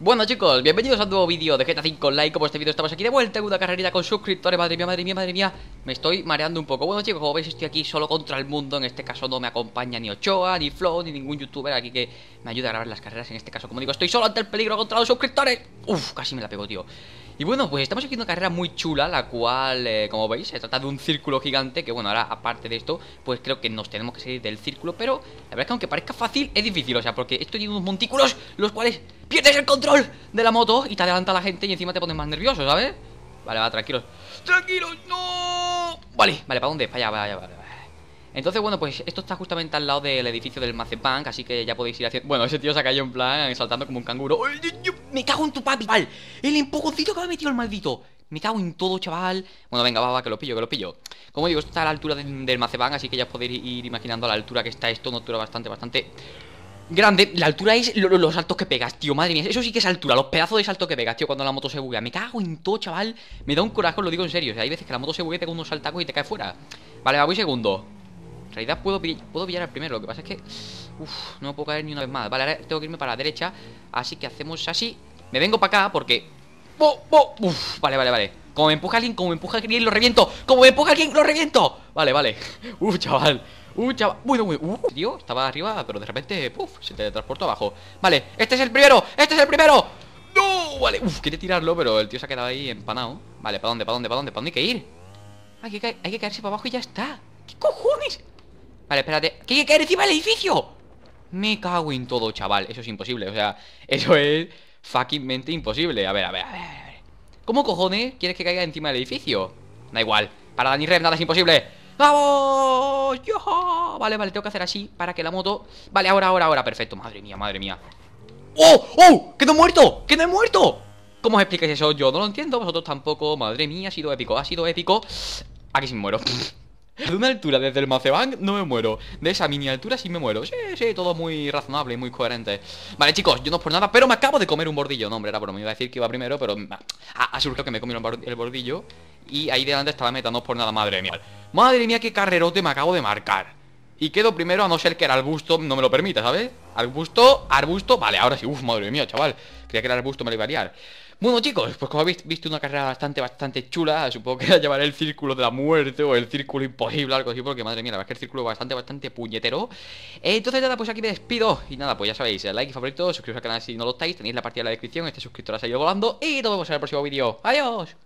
Bueno chicos, bienvenidos a un nuevo vídeo de GTA 5 Like, Como este vídeo estamos aquí de vuelta en una carrera con suscriptores Madre mía, madre mía, madre mía Me estoy mareando un poco Bueno chicos, como veis estoy aquí solo contra el mundo En este caso no me acompaña ni Ochoa, ni Flow, ni ningún youtuber Aquí que me ayude a grabar las carreras En este caso, como digo, estoy solo ante el peligro contra los suscriptores Uf, casi me la pego, tío y bueno, pues estamos aquí en una carrera muy chula, la cual, eh, como veis, se trata de un círculo gigante Que bueno, ahora, aparte de esto, pues creo que nos tenemos que salir del círculo Pero la verdad es que aunque parezca fácil, es difícil, o sea, porque esto tiene unos montículos Los cuales pierdes el control de la moto y te adelanta la gente y encima te pones más nervioso, ¿sabes? Vale, va, tranquilos. ¡Tranquilos! ¡No! Vale, vale, ¿para dónde? Para allá, vaya, Entonces, bueno, pues esto está justamente al lado del edificio del Macebank, así que ya podéis ir haciendo... Bueno, ese tío se ha caído en plan eh, saltando como un canguro. ¡Me cago en tu papi! Vale, el empujoncito que me ha metido el maldito. Me cago en todo, chaval. Bueno, venga, va, va, que lo pillo, que lo pillo. Como digo, esto está a la altura del, así que ya os podéis ir imaginando a la altura que está esto. No altura bastante, bastante Grande, la altura es los saltos que pegas, tío, madre mía, eso sí que es altura, los pedazos de salto que pegas, tío, cuando la moto se buguea. Me cago en todo, chaval, me da un corazón lo digo en serio, o sea, hay veces que la moto se buguea, pega unos saltacos y te cae fuera. Vale, voy segundo. En realidad puedo, puedo pillar al primero, lo que pasa es que, uff, no me puedo caer ni una vez más. Vale, ahora tengo que irme para la derecha, así que hacemos así. Me vengo para acá porque... Uf, vale, vale, vale. Como me empuja alguien, como me empuja alguien, lo reviento. Como me empuja alguien, lo reviento. Vale, vale. Uf, chaval. Uh, chaval... Uy, uy, uh, Tío, estaba arriba, pero de repente, puff, se teletransportó abajo. Vale, este es el primero, este es el primero. No, vale. Uf, quiere tirarlo, pero el tío se ha quedado ahí empanado. Vale, ¿para dónde, para dónde, para dónde? ¿Para dónde hay que ir? Hay que, hay que caerse para abajo y ya está. ¿Qué cojones? Vale, espérate. ¿Qué hay que caer encima del edificio? Me cago en todo, chaval. Eso es imposible. O sea, eso es Fuckingmente imposible. A ver, a ver, a ver, a ver. ¿Cómo cojones quieres que caiga encima del edificio? Da igual. Para Dani Rev nada es imposible. ¡Vamos! ¡Yo! Vale, vale, tengo que hacer así para que la moto... Vale, ahora, ahora, ahora, perfecto Madre mía, madre mía ¡Oh! ¡Oh! ¡Que no he muerto! ¡Que no he muerto! ¿Cómo os explicáis eso? Yo no lo entiendo, vosotros tampoco Madre mía, ha sido épico, ha sido épico Aquí sí me muero De una altura desde el Macebank, no me muero De esa mini altura sí me muero Sí, sí, todo muy razonable y muy coherente Vale, chicos, yo no es por nada, pero me acabo de comer un bordillo No, hombre, era me iba a decir que iba primero Pero ha, ha surgido que me comí el bordillo y ahí delante estaba no por nada, madre mía. Madre mía, qué carrerote me acabo de marcar. Y quedo primero a no ser que el arbusto no me lo permita, ¿sabes? Arbusto, arbusto, vale, ahora sí, uff, madre mía, chaval. Creía que el arbusto me lo iba a liar. Bueno chicos, pues como habéis visto una carrera bastante, bastante chula Supongo que era llevar el círculo de la muerte o el círculo imposible, algo así Porque madre mía, la verdad es que el círculo es bastante, bastante puñetero Entonces nada, pues aquí me despido Y nada, pues ya sabéis, like y favorito, suscribiros al canal si no lo estáis Tenéis la partida en la descripción, este suscriptor ha salido volando Y nos vemos en el próximo vídeo, adiós